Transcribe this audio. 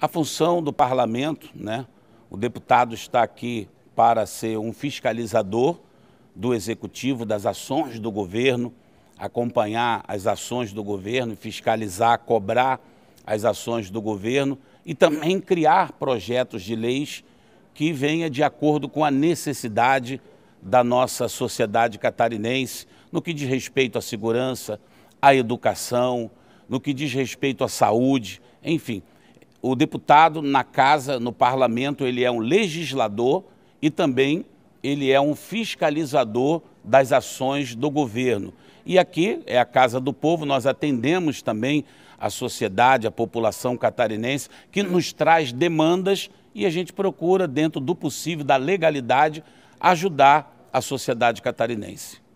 A função do parlamento, né? o deputado está aqui para ser um fiscalizador do executivo, das ações do governo, acompanhar as ações do governo, fiscalizar, cobrar as ações do governo e também criar projetos de leis que venha de acordo com a necessidade da nossa sociedade catarinense no que diz respeito à segurança, à educação, no que diz respeito à saúde, enfim, o deputado na casa, no parlamento, ele é um legislador e também ele é um fiscalizador das ações do governo. E aqui é a Casa do Povo, nós atendemos também a sociedade, a população catarinense, que nos traz demandas e a gente procura, dentro do possível, da legalidade, ajudar a sociedade catarinense.